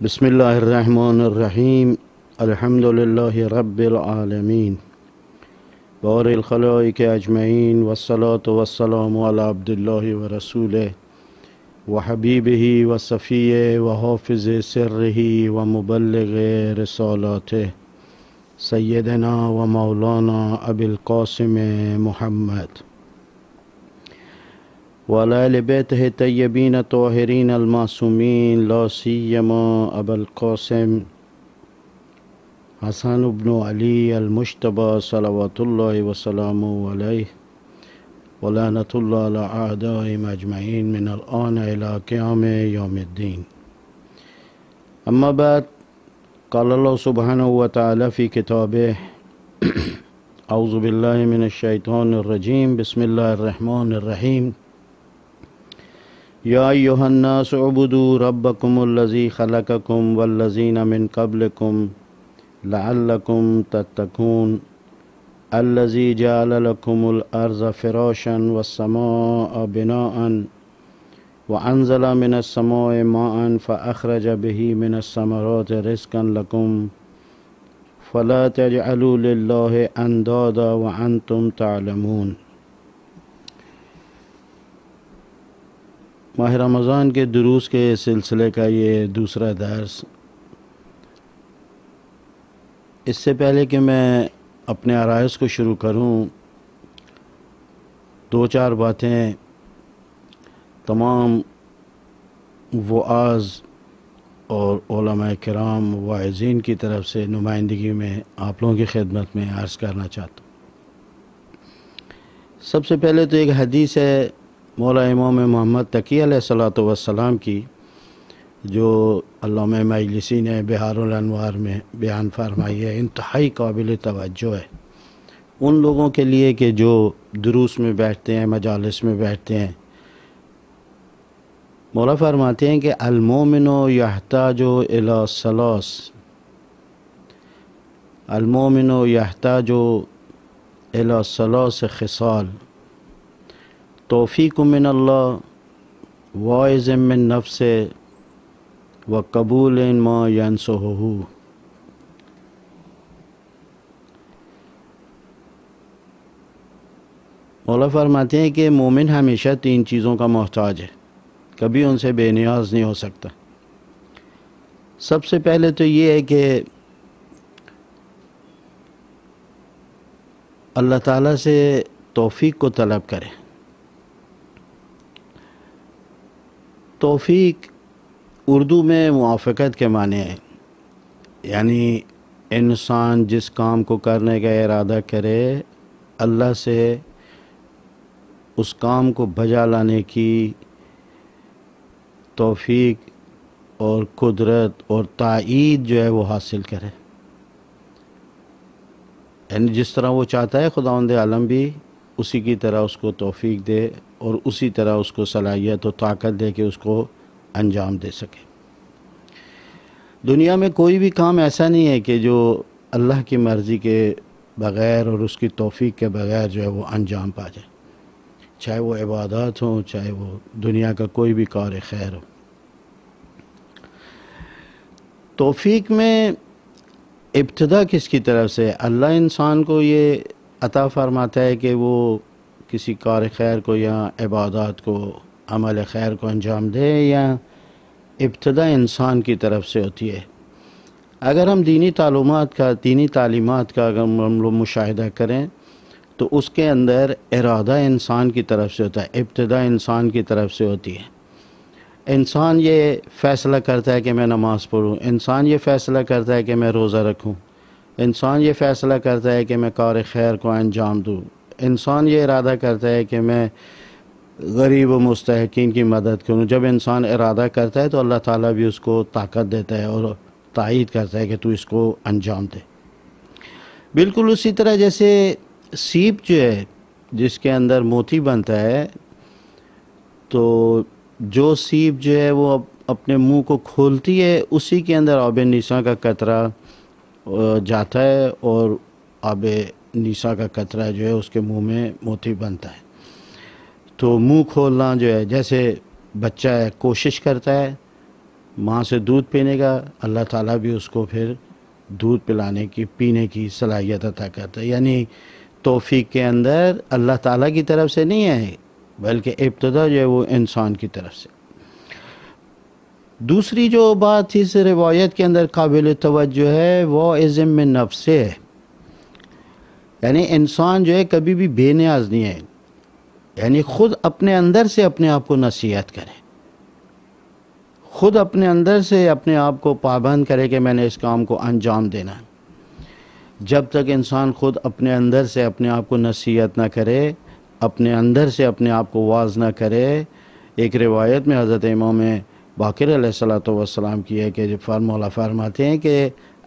بسم الله الرحمن الرحيم الحمد لله رب العالمين بار الخلائق أجمعين والصلاة والسلام على عبد الله ورسوله وحبيبه وصفيه وحافظ سره ومبلغ رسالاته سيدنا ومولانا أبي القاسم محمد وعلى آل بيته الطيبين الطاهرين المعصومين لا سيما أبا القاسم حسن بن علي المجتبى صلوات الله وسلامه عليه ولعنة الله على أعدائهم أجمعين من الآن إلى قيام يوم الدين أما بعد قال الله سبحانه وتعالى في كتابه أعوذ بالله من الشيطان الرجيم بسم الله الرحمن الرحيم يا أيها الناس اعبدوا ربكم الذي خلقكم والذين من قبلكم لعلكم تتقون الذي جعل لكم الأرض فراشا والسماء بناء وأنزل من السماء ماء فأخرج به من الثمرات رزقا لكم فلا تجعلوا لله أندادا وأنتم تعلمون माह रमज़ान के दुरूस के सिलसिले का ये दूसरा दर्स इससे पहले कि मैं अपने आरइस को शुरू करूं, दो चार बातें तमाम वआज़ और कराम वाइजीन की तरफ से नुमाइंदगी में आप लोगों की खिदमत में अर्ज़ करना चाहता हूँ सबसे पहले तो एक हदीस है मौला इमाम मोहम्मद तकी सलात वसलाम की जो अल्लाह मजलिसी ने बिहार में बयान फरमाई है इंतहाई काबिल तोज्जो है उन लोगों के लिए कि जो दुरुस में बैठते हैं मजालस में बैठते हैं मौला फरमाते हैं कि अलमोमिनो यहताजो इलासलास अलमोमिनो यहताजो इलासलास खिसाल तोफ़ी मिन वाइज मिन नफ्स व कबूल इन मानसहू मौला फरमाते हैं कि मोमिन हमेशा तीन चीज़ों का मोहताज है कभी उनसे बेनियाज नहीं हो सकता सबसे पहले तो ये है कि अल्लाह ताला से तौफीक को तलब करें तोफ़ीक उर्दू में मुआफ़त के माने हैं यानी इंसान जिस काम को करने का इरादा करे अल्लाह से उस काम को बजा लाने की तोफ़ीक और कुदरत और तइद जो है वो हासिल करे यानी जिस तरह वो चाहता है खुदांद आलम भी उसी की तरह उसको तोफ़ी दे और उसी तरह उसको सलाहियत तो और ताकत दे के उसको अंजाम दे सके दुनिया में कोई भी काम ऐसा नहीं है कि जो अल्लाह की मर्ज़ी के बग़ैर और उसकी तोफ़ी के बग़ैर जो है वो अंजाम पा जाए चाहे वो इबादत हो चाहे वो दुनिया का कोई भी कार खैर हो तोफ़ी में इब्तदा किसकी तरफ से अल्लाह इंसान को ये अता फरमाता है कि वो किसी कार खैर को या इबादत को अमल खैर को अंजाम दे या इब्तदा इंसान की तरफ से होती है अगर हम दीनी तालुमात का दीनी तालीमत का अगर हम लोग मुशाह करें तो उसके अंदर इरादा इंसान की तरफ से होता है इब्तदा इंसान की तरफ से होती है इंसान ये फ़ैसला करता है कि मैं नमाज़ पढ़ूँ इंसान ये फ़ैसला करता है कि मैं रोज़ा रखूँ इंसान ये फ़ैसला करता है कि मैं कार खैर को अंजाम दूँ इंसान ये इरादा करता है कि मैं गरीब व मुस्तकिन की मदद करूँ जब इंसान इरादा करता है तो अल्लाह ताला भी उसको ताकत देता है और तइद करता है कि तू इसको अंजाम दे बिल्कुल उसी तरह जैसे सीप जो है जिसके अंदर मोती बनता है तो जो सीप जो है वो अपने मुंह को खोलती है उसी के अंदर आब निशा का कतरा जाता है और आब निशा का कतरा जो है उसके मुंह में मोती बनता है तो मुंह खोलना जो है जैसे बच्चा है कोशिश करता है माँ से दूध पीने का अल्लाह ताला भी उसको फिर दूध पिलाने की पीने की सलाहियत अदा करता है यानी तोफ़ी के अंदर अल्लाह ताला की तरफ से नहीं है बल्कि इब्तदा जो है वो इंसान की तरफ से दूसरी जो बात इस रिवायत के अंदर काबिल तवज्जो है वो इज़म में नफ्स है यानी इंसान जो है कभी भी बेनियाज नहीं है यानी खुद अपने अंदर से अपने आप को नसीहत करे खुद अपने अंदर से अपने आप को पाबंद करे कि मैंने इस काम को अंजाम देना है जब तक इंसान खुद अपने अंदर से अपने आप को नसीहत ना करे अपने अंदर से अपने आप को वाज ना करे एक रिवायत में हज़रत इमाम बाकर सलाम की है कि फार्मूला फरमाते हैं कि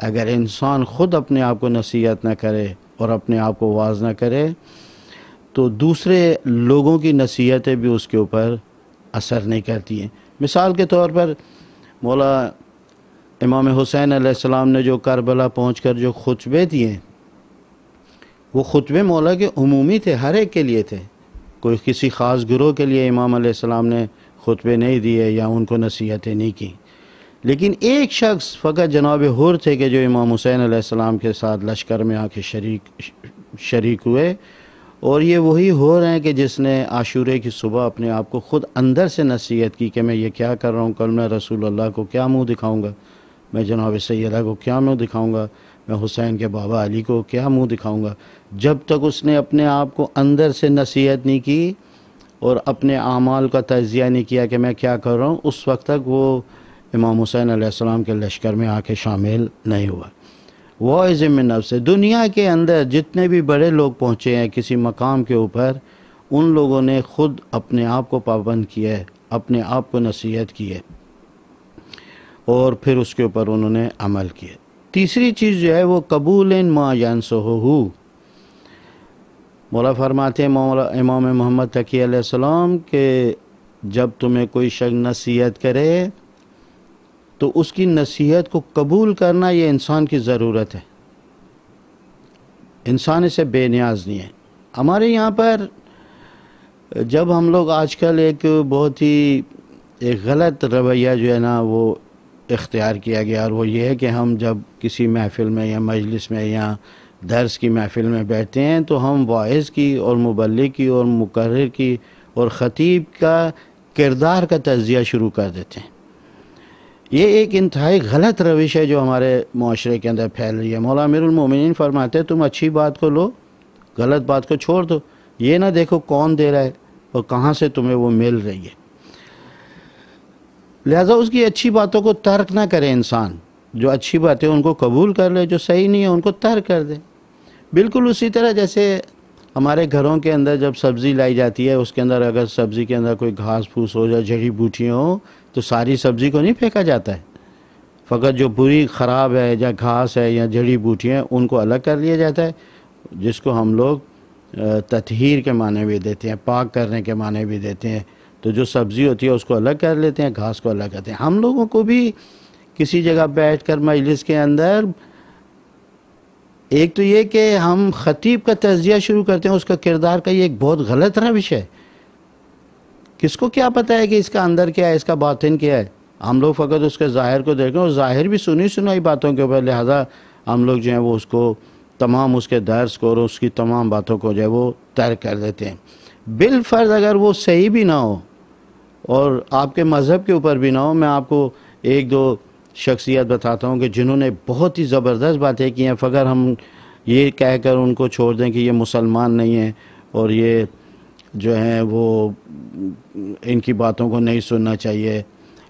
अगर इंसान ख़ुद अपने आप को नसीहत ना करे और अपने आप को वाज ना करे तो दूसरे लोगों की नसीहतें भी उसके ऊपर असर नहीं करती हैं मिसाल के तौर पर मौला इमाम हुसैन सलाम ने जो करबला पहुँच कर जो खुतबे दिए वो खुतबे मौला के अमूमी थे हर एक के लिए थे कोई किसी ख़ास ग्रोह के लिए इमाम सलाम ने खुतबे नहीं दिए या उनको नसीहतें नहीं की लेकिन एक शख्स फ़कत जनाब हुर थे कि जो इमाम हुसैन आसमाम के साथ लश्कर में आके शरीक शरीक हुए और ये वही हो रहे हैं कि जिसने आशूरे की सुबह अपने आप को ख़ुद अंदर से नसीहत की कि मैं ये क्या कर रहा हूँ कल मैं रसूल अल्लाह को क्या मुँह दिखाऊँगा मैं जनाब सैदा को क्या मुँह दिखाऊँगा मैं हुसैन के बाबा अली को क्या मुँह दिखाऊँगा जब तक उसने अपने आप को अंदर से नसीहत नहीं की और अपने आमाल का तजिया नहीं किया कि मैं क्या कर रहा हूँ उस वक्त तक वो इमाम हुसैन आसमाम के लश्कर में आके शामिल नहीं हुआ वो ज़िम से दुनिया के अंदर जितने भी बड़े लोग पहुँचे हैं किसी मकाम के ऊपर उन लोगों ने खुद अपने आप को पाबंद किया है अपने आप को नसीहत की है और फिर उसके ऊपर उन्होंने अमल किया तीसरी चीज़ जो है वो कबूल इन माँ जान सोहू मौला फरमाते इमाम मोहम्मद तकी के जब तुम्हें कोई शख्स नसीहत करे तो उसकी नसीहत को कबूल करना ये इंसान की ज़रूरत है इंसान इसे बेनियाज नहीं है हमारे यहाँ पर जब हम लोग आजकल एक बहुत ही एक गलत रवैया जो है ना वो इख्तियार किया गया और वो ये है कि हम जब किसी महफ़िल में या मजलिस में या दर्स की महफ़िल में बैठते हैं तो हम वाइज की और मुबलिक की और मुकर की और ख़तीब का किरदार का तजिया शुरू कर देते हैं ये एक इंतहाई गलत रविश है जो हमारे माशरे के अंदर फैल रही है मौला अमीरमिन फरमाते तुम अच्छी बात को लो गलत बात को छोड़ दो ये ना देखो कौन दे रहा है और कहाँ से तुम्हें वो मिल रही है लिहाजा उसकी अच्छी बातों को तर्क ना करे इंसान जो अच्छी बातें उनको कबूल कर ले जो सही नहीं है उनको तर्क कर दे बिल्कुल उसी तरह जैसे हमारे घरों के अंदर जब सब्ज़ी लाई जाती है उसके अंदर अगर सब्ज़ी के अंदर कोई घास फूस हो या जड़ी बूटियाँ हो तो सारी सब्जी को नहीं फेंका जाता है फ़कत जो बुरी ख़राब है या घास है या जड़ी बूटियाँ उनको अलग कर लिया जाता है जिसको हम लोग तथहर के माने भी देते हैं पाक करने के माने भी देते हैं तो जो सब्ज़ी होती है उसको अलग कर लेते हैं घास को अलग करते हैं हम लोगों को भी किसी जगह बैठ कर मजलिस के अंदर एक तो ये कि हम ख़तीब का तजिया शुरू करते हैं उसका किरदार का ये एक बहुत गलत रविश है किसको क्या पता है कि इसका अंदर क्या है इसका बातिन क्या है हम लोग फ़कत उसके ज़ाहिर को देखें और ज़ाहिर भी सुनी सुनाई बातों के ऊपर लिहाजा हम लोग जो है वो उसको तमाम उसके दर्स को और उसकी तमाम बातों को जो है वो तैर कर देते हैं बिलफर्ज अगर वो सही भी ना हो और आपके मज़हब के ऊपर भी ना हो मैं आपको एक दो शख्सियत बताता हूँ कि जिन्होंने बहुत ही ज़बरदस्त बातें की हैं फ़कर हम ये कह कर उनको छोड़ दें कि ये मुसलमान नहीं हैं और ये जो हैं वो इनकी बातों को नहीं सुनना चाहिए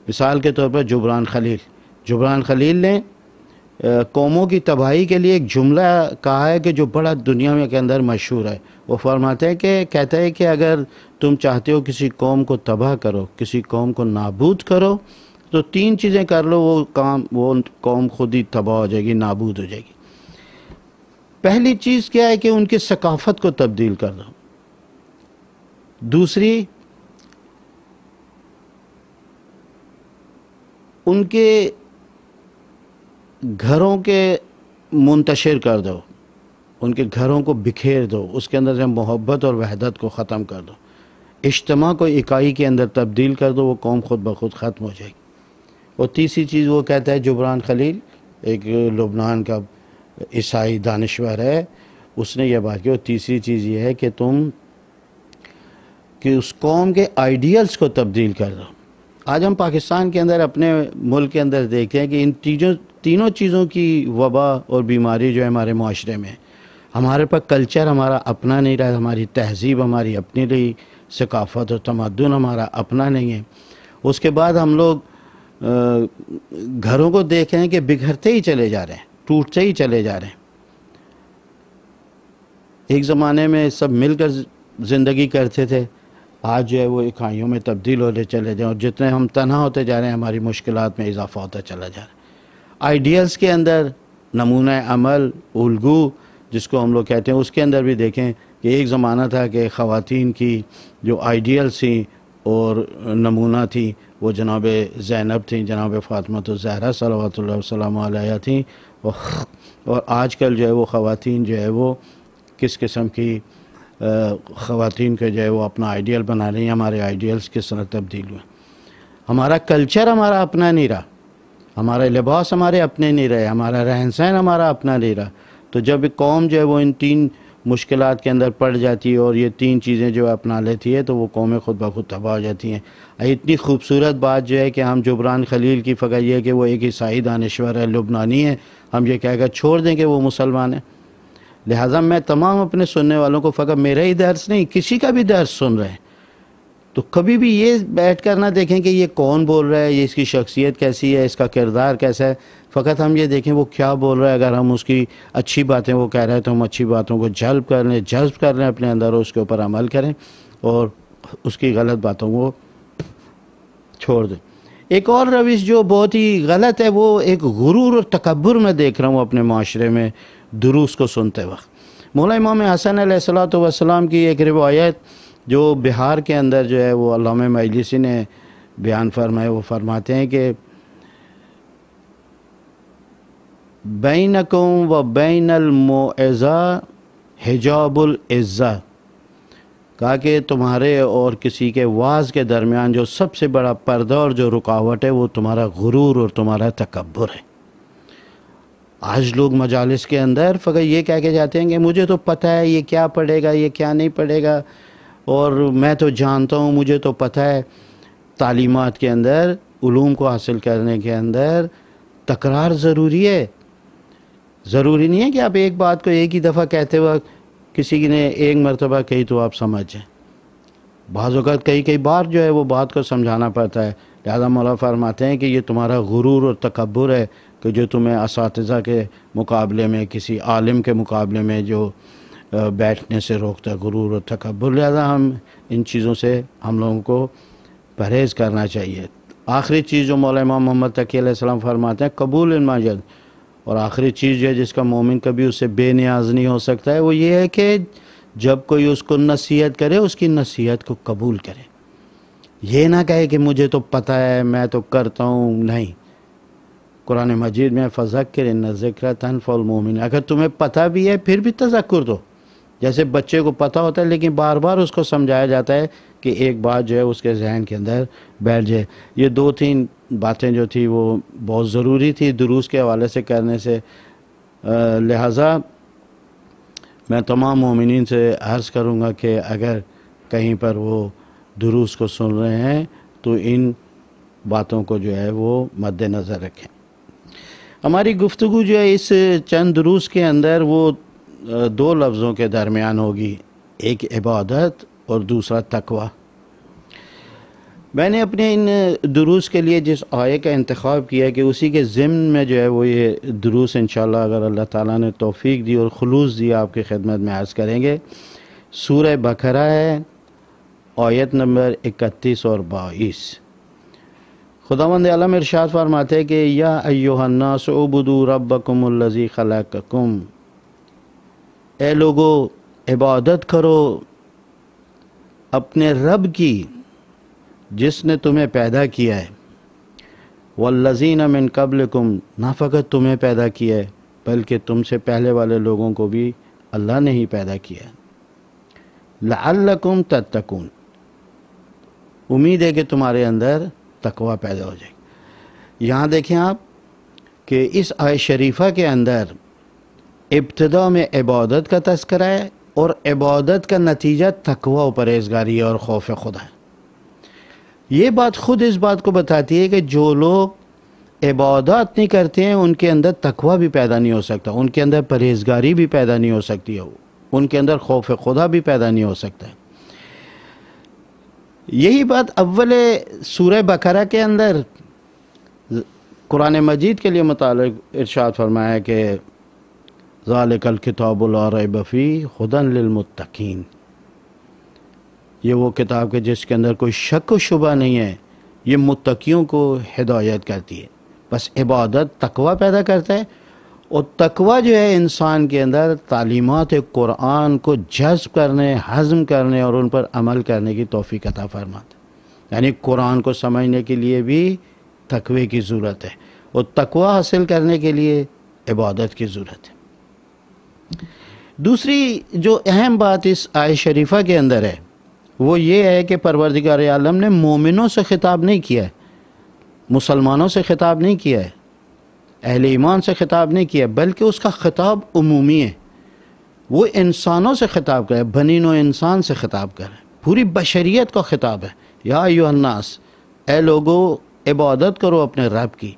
मिसाल के तौर पर जुबरान खलील जुबरान खलील ने कौमों की तबाही के लिए एक जुमला कहा है कि जो बड़ा दुनिया में के अंदर मशहूर है वो फरमाते हैं कि कहते हैं कि अगर तुम चाहते हो किसी कौम को तबाह करो किसी कौम को नाबूद करो तो तीन चीज़ें कर लो वो काम वो कौम खुद ही तबाह हो जाएगी नाबूद हो जाएगी पहली चीज़ क्या है कि उनकी सकाफ़त को तब्दील कर दो दूसरी उनके घरों के मुंतशर कर दो उनके घरों को बिखेर दो उसके अंदर से मोहब्बत और वहदत को ख़त्म कर दो इज्तम को इकाई के अंदर तब्दील कर दो वो कौम खुद ब खुद ख़त्म हो जाएगी और तीसरी चीज़ वो कहता है जुबरान खलील एक लुबनान का ईसाई दानश्वर है उसने यह बात की और तीसरी चीज़ ये है कि तुम कि उस कौम के आइडियल्स को तब्दील कर दो आज हम पाकिस्तान के अंदर अपने मुल्क के अंदर देखते हैं कि इन तीजों तीनों चीज़ों की वबा और बीमारी जो है हमारे माशरे में हमारे पास कल्चर हमारा अपना नहीं रहा हमारी तहजीब हमारी अपनी रही सकाफत और तमदन हमारा अपना नहीं है उसके बाद हम लोग घरों को देख रहे हैं कि बिखरते ही चले जा रहे हैं टूटते ही चले जा रहे हैं एक ज़माने में सब मिलकर ज़िंदगी करते थे आज जो है वो इकाइयों में तब्दील होते चले जाएँ और जितने हम तनहा होते जा रहे हैं हमारी मुश्किल में इजाफा होता चला जा रहा है आइडियल्स के अंदर नमूना अमल उलगू जिसको हम लोग कहते हैं उसके अंदर भी देखें कि एक ज़माना था कि ख़वान की जो आइडियल्स थी और नमूना थी वो जनाब ज़ैनब थी जनाब फ़ातमत तो ज़हरा सलावत वसलम थी और आज कल जो है वो ख़वान जो है वो किस किस्म की ख़वान के जो है वो अपना आइडियल बना रही हैं हमारे आइडियल्स किस तरह तब्दील हुए हमारा कल्चर हमारा अपना नहीं रहा हमारे लिबास हमारे अपने नहीं रहे हमारा रहन सहन हमारा अपना नहीं रहा तो जब कौम जो है वो इन तीन मुश्किल के अंदर पड़ जाती है और ये तीन चीज़ें जो अपना लेती है तो वो कौमें खुद ब खुद तबाह हो जाती हैं इतनी खूबसूरत बात जो है कि हम जुबरान खलील की फ़कत यह है कि वो एक ईसाई दानश्वर है लुबनानी है हम ये कहकर छोड़ दें कि वो मुसलमान है लिहाजा मैं तमाम अपने सुनने वालों को फ़कत मेरा ही दर्स नहीं किसी का भी दर्स सुन रहे हैं तो कभी भी ये बैठ कर ना देखें कि ये कौन बोल रहा है ये इसकी शख्सियत कैसी है इसका किरदार कैसा है फ़कत हम ये देखें वो क्या बोल रहा है अगर हम उसकी अच्छी बातें वो कह रहे हैं तो हम अच्छी बातों को जल्ब कर लें जज्ब कर लें अपने अंदर और उसके ऊपर अमल करें और उसकी गलत बातों को छोड़ दें एक और रविश जो बहुत ही गलत है वो एक गुरूर और तकबर में देख रहा हूँ अपने माशरे में दुरूस को सुनते वक्त मौला इमाम हसन सलाम की एक रिवायत जो बिहार के अंदर जो है वो अलाम मजलिसी ने बयान फरमाए वो फरमाते हैं कि बैनकुम व बैनमोज़ा हिजाबुल्ज़ा कहा कि तुम्हारे और किसी के वाज के दरमियान जो सबसे बड़ा पर्दा और जो रुकावट है वो तुम्हारा गुरूर और तुम्हारा तकबर है आज लोग मजालस के अंदर फकर ये कह के जाते हैं कि मुझे तो पता है ये क्या पढ़ेगा ये क्या नहीं पढ़ेगा और मैं तो जानता हूँ मुझे तो पता है तालीमत के अंदर ूम को हासिल करने के अंदर तकरार ज़रूरी है ज़रूरी नहीं है कि आप एक बात को एक ही दफ़ा कहते वक्त किसी ने एक मरतबा कही तो आप समझ बाज़त कई कई बार जो है वो बात को समझाना पड़ता है लिहाजा मौला फरमाते हैं कि ये तुम्हारा गुरूर और तकबर है कि जो तुम्हें इस के मुकाबले में किसी आलिम के मुकाबले में जो बैठने से रोकता गुरूर और थकबर लिहाजा हम इन चीज़ों से हम लोगों को परहेज़ करना चाहिए आखिरी चीज़ जो मौल इमाम मोहम्मद तकीम फरमाते हैं कबूल माजद और आखिरी चीज़ जो है जिसका मोमिन कभी उससे बेनियाज नहीं हो सकता है वो ये है कि जब कोई उसको नसीहत करे उसकी नसीहत को कबूल करे ये ना कहे कि मुझे तो पता है मैं तो करता हूँ नहीं कुरान मजीद में फ़ज़क्र इन ज़िक्र अगर तुम्हें पता भी है फिर भी तजक्र दो जैसे बच्चे को पता होता है लेकिन बार बार उसको समझाया जाता है कि एक बात जो है उसके जहन के अंदर बैठ जाए ये दो तीन बातें जो थी वो बहुत ज़रूरी थी दुरूस के हवाले से करने से लिहाजा मैं तमाम ममिन से अर्ज़ करूँगा कि अगर कहीं पर वो दुरूस को सुन रहे हैं तो इन बातों को जो है वो मद्दनज़र रखें हमारी गुफ्तु जो है इस चंद दरूस के अंदर वो दो लफ्ज़ों के दरमियान होगी एक इबादत और दूसरा तकवा मैंने अपने इन दुरूस के लिए जिस आय का इंतखब किया है कि उसी के ज़िम्न में जो है वो ये दुरूस इन अगर अल्लाह ताला ने तोफ़ी दी और खलूस दी आपकी खिदमत में आज करेंगे सूर बकरा है आयत नंबर इकतीस और बाईस खुदावंद आलम इरशाद फरमाते हैं कि या अयोहन्ना सबुदू रबी खलाकुम ए लोगो इबादत करो अपने रब की जिसने तुम्हें पैदा किया है वल्लजीन मिन कबलकुम ना फ़कत तुम्हें पैदा किया है बल्कि तुमसे पहले वाले लोगों को भी अल्लाह ने ही पैदा किया लाकुम तत्तकून उम्मीद है कि तुम्हारे अंदर तकवा पैदा हो जाएगी यहाँ देखें आप कि इस आय शरीफा के अंदर इब्तदा में इबादत का तस्करा है और इबादत का नतीजा तकवा और परहेजगारी और खौफ खुदा है ये बात खुद इस बात को बताती है कि जो लोग इबादत नहीं करते हैं उनके अंदर तकवा भी पैदा नहीं हो सकता उनके अंदर परहेजगारी भी पैदा नहीं हो सकती है उनके अंदर खौफ खुदा भी पैदा नहीं हो सकता है यही बात अव्वल सूर बकरा के अंदर कुरान मजीद के लिए मुताल इर्शाद फरमाया कि ज़ालिकल किताबुलरबफ़ी खुदन लमतकीन ये वो किताब के जिसके अंदर कोई शक व शुबा नहीं है ये मुतकीयों को हिदायत करती है बस इबादत तकवा पैदा करता है और तकवा जो है इंसान के अंदर तालीमत क़ुरान को जज्ब करने हज़म करने और उन पर अमल करने की तोफ़ी अता फरमाते यानी कुरान को समझने के लिए भी तकवे की ज़रूरत है और तकवा हासिल करने के लिए इबादत की ज़रूरत है दूसरी जो अहम बात इस आय शरीफा के अंदर है वो ये है कि परवरदिगार आलम ने मोमिनों से ख़िताब नहीं किया है मुसलमानों से ख़िताब नहीं किया है अहल ईमान से ख़िताब नहीं किया बल्कि उसका ख़िताब अमूमी है वो इंसानों से ख़िताब करे बनिन व इंसान से ख़िताब करें पूरी बशरीत का ख़िताब है या यून्नास ए लोगो इबादत करो अपने रब की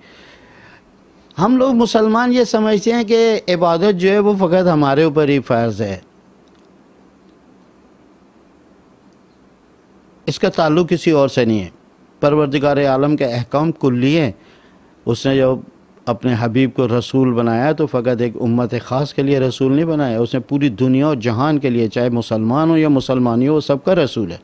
हम लोग मुसलमान ये समझते हैं कि इबादत जो है वो फ़कत हमारे ऊपर ही फ़र्ज़ है इसका ताल्लुक़ किसी और से नहीं है परवरदिगार आलम के अहकाम कुल्ली हैं उसने जब अपने हबीब को रसूल बनाया तो फ़कत एक उम्मत ख़ास के लिए रसूल नहीं बनाया उसने पूरी दुनिया और जहान के लिए चाहे मुसलमान हो या मुसलमानी हो वो सबका रसूल है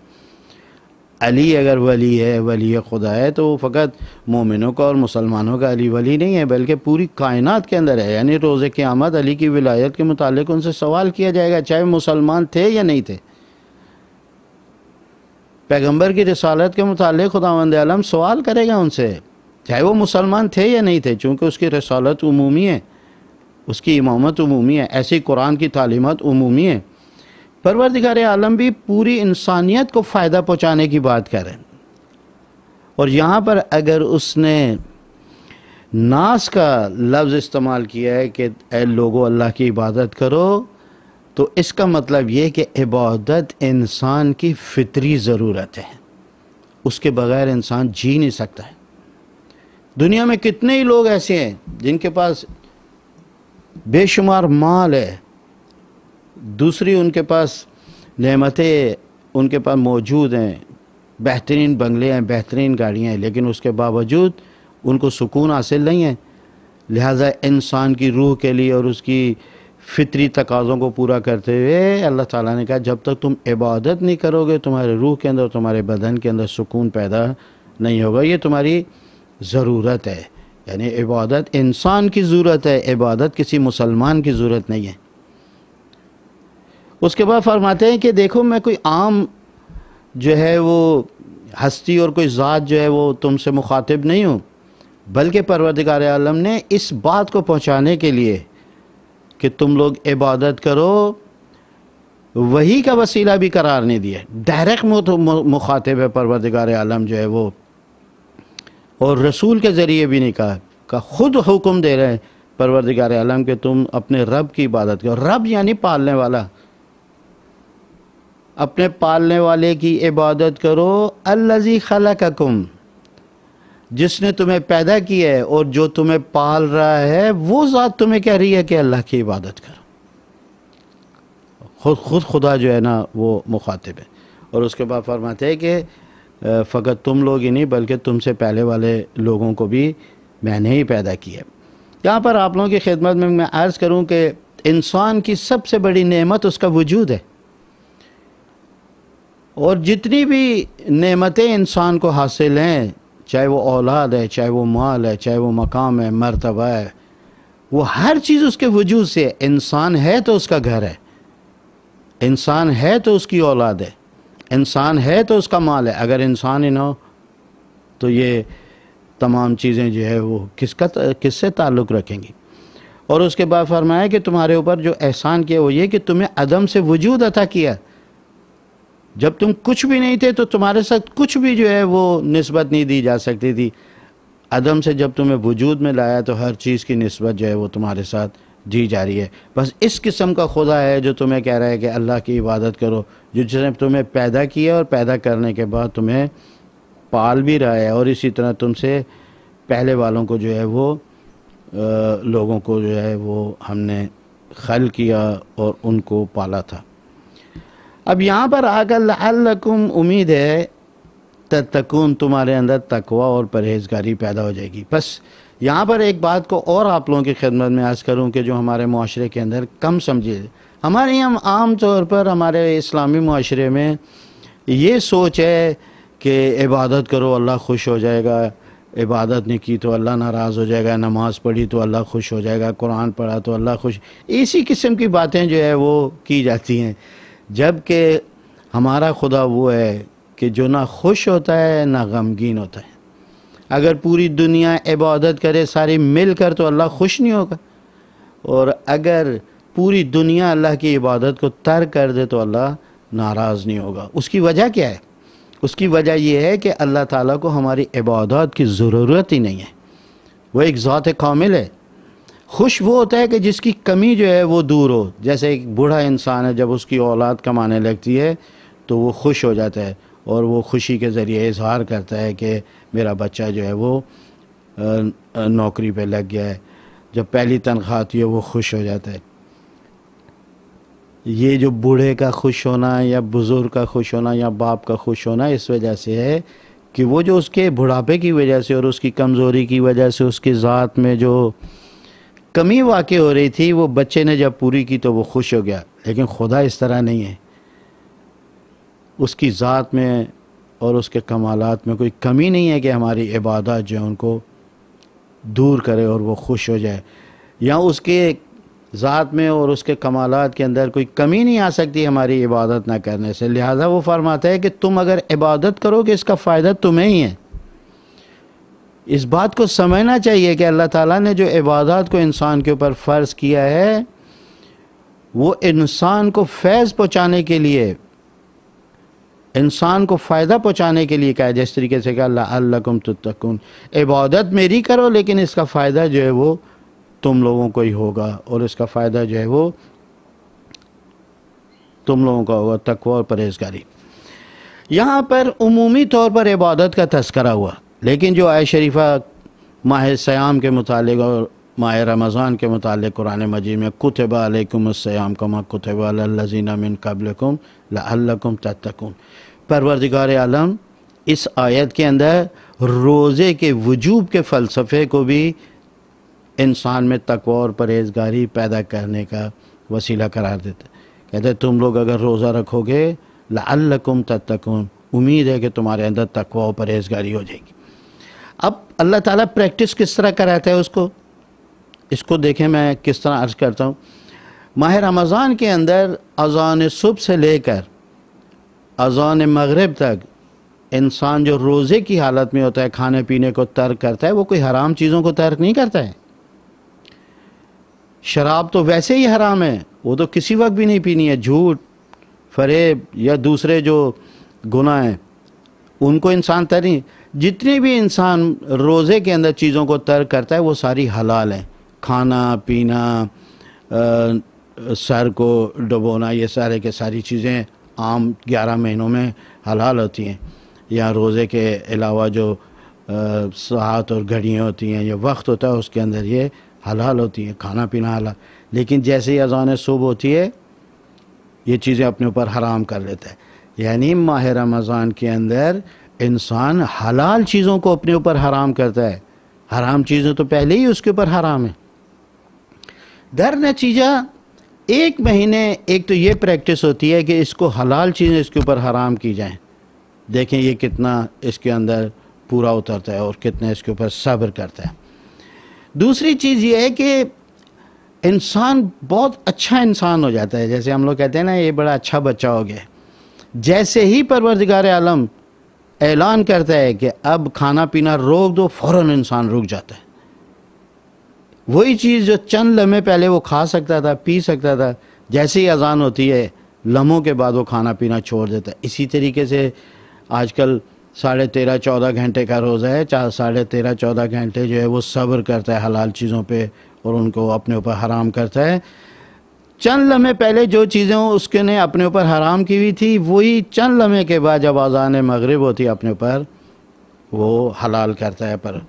अली अगर वली है वली खुदा है तो वो फ़कत मोमिनों का और मुसलमानों का अली वली नहीं है बल्कि पूरी कायनात के अंदर है यानी रोज़े के आमद अली की विलायत के मुतालिक उनसे सवाल किया जाएगा चाहे मुसलमान थे या नहीं थे पैगम्बर की रसालत के मुतालिक खुदावंद आलम सवाल करेगा उनसे चाहे वो मुसलमान थे या नहीं थे चूँकि उसकी रसालत उमूमी है उसकी इमामत उमूमी है ऐसी कुरान की तालीमत उमूमी है परवरदिगार आलम भी पूरी इंसानियत को फ़ायदा पहुँचाने की बात करें और यहाँ पर अगर उसने नास का लफ्ज़ इस्तेमाल किया है कि लोगो अल्लाह की इबादत करो तो इसका मतलब ये कि इबादत इंसान की फितरी ज़रूरत है उसके बग़ैर इंसान जी नहीं सकता है दुनिया में कितने ही लोग ऐसे हैं जिनके पास बेशुमार माल है दूसरी उनके पास नमतें उनके पास मौजूद हैं बेहतरीन बंगले हैं बेहतरीन गाड़ियाँ हैं लेकिन उसके बावजूद उनको सुकून हासिल नहीं है लिहाजा इंसान की रूह के लिए और उसकी फितरी तकाज़ों को पूरा करते हुए अल्लाह ताला ने कहा जब तक तुम इबादत नहीं करोगे तुम्हारे रूह के अंदर तुम्हारे बदन के अंदर सुकून पैदा नहीं होगा ये तुम्हारी ज़रूरत है यानी इबादत इंसान की ज़रूरत है इबादत किसी मुसलमान की ज़रूरत नहीं है उसके बाद फरमाते हैं कि देखो मैं कोई आम जो है वो हस्ती और कोई ज़ात जो है वो तुमसे मुखातिब नहीं हूँ बल्कि परवरदिगार आलम ने इस बात को पहुँचाने के लिए कि तुम लोग इबादत करो वही का वसीला भी करार नहीं दिया डायरेक्ट मुखातिब है परवरदिगार आलम जो है वो और रसूल के ज़रिए भी नहीं कहा का ख़ुद हुक्म दे रहे हैं परवरदिगार आलम के तुम अपने रब की इबादत करो रब यानी पालने वाला अपने पालने वाले की इबादत करो अल्लाजी खला का कुम जिसने तुम्हें पैदा किया है और जो तुम्हें पाल रहा है वो ज़ात तुम्हें कह रही है कि अल्लाह की इबादत करो खुद खुद खुदा जो है ना वो मुखातिब है और उसके बाद फरमाते हैं कि फ़कत तुम लोग ही नहीं बल्कि तुमसे पहले वाले लोगों को भी मैंने ही पैदा किया यहाँ पर आप लोगों की खिदमत में मैं अर्ज़ करूँ कि इंसान की सबसे बड़ी नेमत उसका वजूद है और जितनी भी नेमतें इंसान को हासिल हैं चाहे वो औलाद है चाहे वो माल है चाहे वो मकाम है मरतबा है वो हर चीज़ उसके वजूद से इंसान है तो उसका घर है इंसान है तो उसकी औलाद है इंसान है तो उसका माल है अगर इंसान ही ना हो तो ये तमाम चीज़ें जो है वो किसका किससे ताल्लुक़ रखेंगी और उसके बाद फरमाया कि तुम्हारे ऊपर जो एहसान किया वो ये कि तुम्हें अदम से वजूद अता किया जब तुम कुछ भी नहीं थे तो तुम्हारे साथ कुछ भी जो है वो नस्बत नहीं दी जा सकती थी अदम से जब तुम्हें वजूद में लाया तो हर चीज़ की नस्बत जो है वो तुम्हारे साथ दी जा रही है बस इस किस्म का खुदा है जो तुम्हें कह रहा है कि अल्लाह की इबादत करो जो जिसने तुम्हें पैदा किया और पैदा करने के बाद तुम्हें पाल भी रहा है और इसी तरह तुमसे पहले वालों को जो है वो आ, लोगों को जो है वो हमने खल किया और उनको पाला था अब यहाँ पर आकर लकुम उम्मीद है तकून तुम्हारे अंदर तकवा और परहेजगारी पैदा हो जाएगी बस यहाँ पर एक बात को और आप लोगों की खिदमत में आज करूँ कि जो हमारे माशरे के अंदर कम समझे हमारे यहाँ आम तौर पर हमारे इस्लामी माशरे में ये सोच है कि इबादत करो अल्लाह खुश हो जाएगा इबादत नहीं की तो अल्लाह नाराज़ हो जाएगा नमाज़ पढ़ी तो अल्लाह खुश हो जाएगा कुरान पढ़ा तो अल्लाह खुश इसी किस्म की बातें जो है वो की जाती हैं जबकि हमारा खुदा वो है कि जो ना खुश होता है ना गमगीन होता है अगर पूरी दुनिया इबादत करे सारी मिल कर तो अल्लाह खुश नहीं होगा और अगर पूरी दुनिया अल्लाह की इबादत को तर कर दे तो अल्लाह नाराज़ नहीं होगा उसकी वजह क्या है उसकी वजह यह है कि अल्लाह ताला को हमारी इबादत की ज़रूरत ही नहीं है वह एक ज़ात कामिल है खुश वो होता है कि जिसकी कमी जो है वो दूर हो जैसे एक बूढ़ा इंसान है जब उसकी औलाद कमाने लगती है तो वो खुश हो जाता है और वो खुशी के ज़रिए इजहार करता है कि मेरा बच्चा जो है वो नौकरी पर लग गया है जब पहली तनख्वाह आती है वो खुश हो जाता है ये जो बूढ़े का खुश होना या बुज़ुर्ग का खुश होना या बाप का खुश होना इस वजह से है कि वो जो उसके बुढ़ापे की वजह से और उसकी कमज़ोरी की वजह से उसकी ज़ात में जो कमी वाक़ हो रही थी वो बच्चे ने जब पूरी की तो वो खुश हो गया लेकिन खुदा इस तरह नहीं है उसकी ज़ात में और उसके कमालत में कोई कमी नहीं है कि हमारी इबादत जो है उनको दूर करे और वो खुश हो जाए या उसके ज़ात में और उसके कमालत के अंदर कोई कमी नहीं आ सकती हमारी इबादत ना करने से लिहाजा वो फरमाता है कि तुम अगर इबादत करोगे इसका फ़ायदा तुम्हें ही है इस बात को समझना चाहिए कि अल्लाह ताला ने जो इबादत को इंसान के ऊपर फ़र्ज़ किया है वो इंसान को फैज़ पहुँचाने के लिए इंसान को फ़ायदा पहुँचाने के लिए कहा जिस तरीके से कहा अल्लाह अल्लाकुम इबादत मेरी करो लेकिन इसका फ़ायदा जो है वो तुम लोगों को ही होगा और इसका फ़ायदा जो है वो तुम लोगों का होगा तकवा और परहेजगारी यहाँ पर अमूमी तौर पर इबादत का तस्करा हुआ लेकिन जो आय शरीफा माह सयाम के मुतालिक और माह रमज़ान के मुतालिक कुरान मजीद में कुतबालकुमसयाम कमा कुतबालजीना मिन कबलकुम लकुम तत्तकुम परवरदिगार आलम इस आयत के अंदर रोज़े के वजूब के फ़लसफ़े को भी इंसान में तकवा और परहेजगारी पैदा करने का वसीला करार देते कहते तुम लोग अगर रोज़ा रखोगे लाकुम तत्कुन उम्मीद है कि तुम्हारे अंदर तकवा और परहेजगारी हो जाएगी अब अल्लाह ताला प्रैक्टिस किस तरह कराता है उसको इसको देखें मैं किस तरह अर्ज़ करता हूँ माह रमज़ान के अंदर अजान सुबह से लेकर अजान मगरब तक इंसान जो रोज़े की हालत में होता है खाने पीने को तर्क करता है वो कोई हराम चीज़ों को तर्क नहीं करता है शराब तो वैसे ही हराम है वो तो किसी वक्त भी नहीं पीनी है झूठ फरेब या दूसरे जो गुनाह हैं उनको इंसान तर नहीं जितने भी इंसान रोज़े के अंदर चीज़ों को तर करता है वो सारी हलाल हैं खाना पीना आ, सर को डुबोना ये सारे के सारी चीज़ें आम ग्यारह महीनों में हलाल होती हैं या रोज़े के अलावा जो सात और घड़ियाँ होती हैं या वक्त होता है उसके अंदर ये हलाल होती है खाना पीना हलाल लेकिन जैसे ही अजान सुबह होती है ये चीज़ें अपने ऊपर हराम कर लेता है यानी माह रमज़ान के अंदर इंसान हलाल चीज़ों को अपने ऊपर हराम करता है हराम चीज़ें तो पहले ही उसके ऊपर हराम है दर नतीजा एक महीने एक तो ये प्रैक्टिस होती है कि इसको हलाल चीज़ें इसके ऊपर हराम की जाएं देखें ये कितना इसके अंदर पूरा उतरता है और कितना इसके ऊपर सब्र करता है दूसरी चीज़ ये है कि इंसान बहुत अच्छा इंसान हो जाता है जैसे हम लोग कहते हैं ना ये बड़ा अच्छा बच्चा हो गया जैसे ही परवरदिगार आलम ऐलान करता है कि अब खाना पीना रोक दो फ़ौर इंसान रुक जाता है वही चीज़ जो चंद लम्हे पहले वो खा सकता था पी सकता था जैसे ही अजान होती है लम्हों के बाद वो खाना पीना छोड़ देता है इसी तरीके से आजकल साढ़े तेरह चौदह घंटे का रोज़ा है चार साढ़े तेरह चौदह घंटे जो है वो सब्र करता है हलाल चीज़ों पे और उनको अपने ऊपर हराम करता है चंद लम्हे पहले जो चीज़ें उसके ने अपने ऊपर हराम की हुई थी वही चंद लम्हे के बाद जब आज़ान मगरब होती अपने ऊपर वो हलाल करता है पर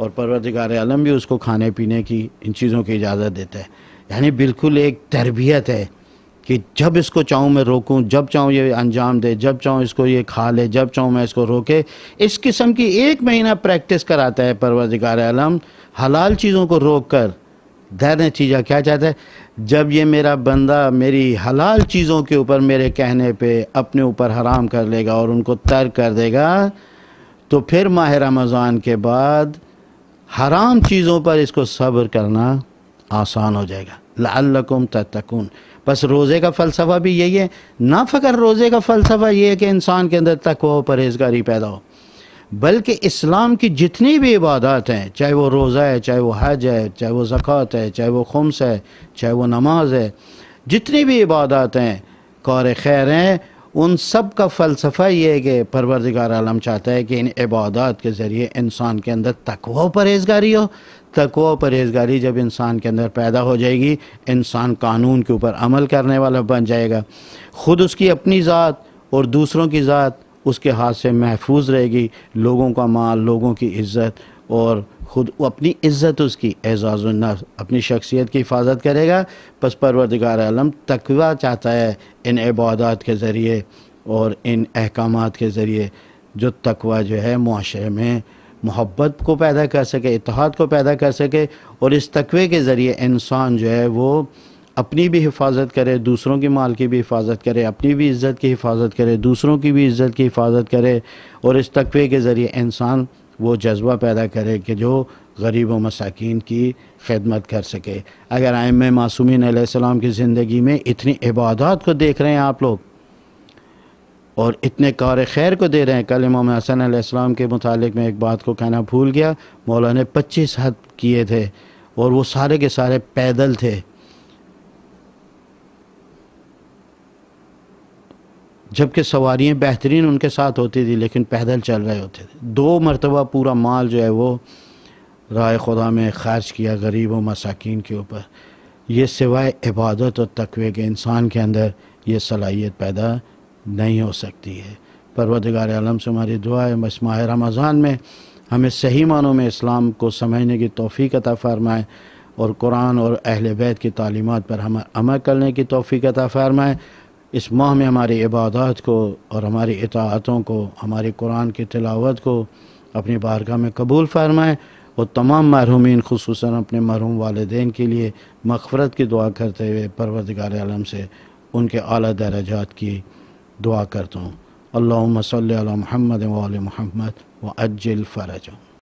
और परवरदिगार आलम भी उसको खाने पीने की इन चीज़ों की इजाज़त देता है यानी बिल्कुल एक तरबियत है कि जब इसको चाहूँ मैं रोकूँ जब चाहूँ ये अंजाम दे जब चाहूँ इसको ये खा ले जब चाहूँ मैं इसको रोके इस किस्म की एक महीना प्रैक्टिस कराता है परवरदिगार आलम हलाल चीज़ों को रोक कर धैर्य चीज़ा क्या चाहता है जब ये मेरा बंदा मेरी हलाल चीज़ों के ऊपर मेरे कहने पे अपने ऊपर हराम कर लेगा और उनको तर्क कर देगा तो फिर माह रमज़ान के बाद हराम चीज़ों पर इसको सब्र करना आसान हो जाएगा लाकुम तकून बस रोज़े का फ़लसफ़ा भी यही है ना फ़कर रोज़े का फ़लसफ़ा ये है कि इंसान के अंदर तक व परहेजगारी पैदा हो बल्कि इस्लाम की जितनी भी इबादत हैं चाहे वो रोज़ा है चाहे वो हज है चाहे वो ज़क़़त है चाहे वो खम्स है चाहे वो नमाज है जितनी भी इबादत हैं कौर खैर हैं उन सब का फ़लसफ़ा ये है कि परवरदिगार आलम चाहता है कि इन इबादत के ज़रिए इंसान के अंदर तकवा परहेजगारी हो तकवा और परहेजगारी जब इंसान के अंदर पैदा हो जाएगी इंसान कानून के ऊपर अमल करने वाला बन जाएगा ख़ुद उसकी अपनी ज़ात और दूसरों की ज़ात उसके हाथ से महफूज रहेगी लोगों का माल लोगों की इज़्ज़त और ख़ुद अपनी इज़्ज़त उसकी एजाज़ अपनी शख्सियत की हिफाजत करेगा बस परवरदिगार आलम तकवा चाहता है इन इबादत के ज़रिए और इन अहकाम के ज़रिए जो तकवा जो है माशरे में मोहब्बत को पैदा कर सके इतिहाद को पैदा कर सके और इस तकवे के ज़रिए इंसान जो है वो अपनी भी हिफाजत करे दूसरों के माल की भी हिफाजत करे अपनी भी इज़्ज़त की हिफाजत करे दूसरों की भी इज़्ज़त की हिफाजत करे और इस तकवे के ज़रिए इंसान वो जज्बा पैदा करे कि जो गरीब व मसाकिन की खिदमत कर सके अगर आयम मासूमिन की ज़िंदगी में इतनी इबादत को देख रहे हैं आप लोग और इतने कार खैर को दे रहे हैं कल इमाम हसन आसमाम के मुतालिक में एक बात को कहना भूल गया मौला ने पच्चीस हद किए थे और वो सारे के सारे पैदल थे जबकि सवारियाँ बेहतरीन उनके साथ होती थी लेकिन पैदल चल रहे होते थे दो मरतबा पूरा माल जो है वो राय खुदा में खर्च किया गरीब व मसाकिन के ऊपर ये सिवाय इबादत और तकवे के इंसान के अंदर ये सलाहियत पैदा नहीं हो सकती है परवदगार आलम से हमारी दुआ है बस माह रमज़ान में हमें सही मानों में इस्लाम को समझने की तोफ़ी अता फ़रमाएँ और कुरान और अहल बैत की तालीमत पर हम अमल करने की तोफ़ी अता फ़रमाएँ इस माह में हमारी इबादत को और हमारी इतातों को हमारे कुरान की तिलावत को अपनी बारगाह में कबूल फरमाएँ और तमाम महरूमिन खसूस अपने महरूम वालदेन के लिए मफ़रत की दुआ करते हुए परवदगार आलम से उनके अली दर्जात की दुआ करता हूँ अल्लाम सल महमद वाल महमद व अज्जल फ़रजों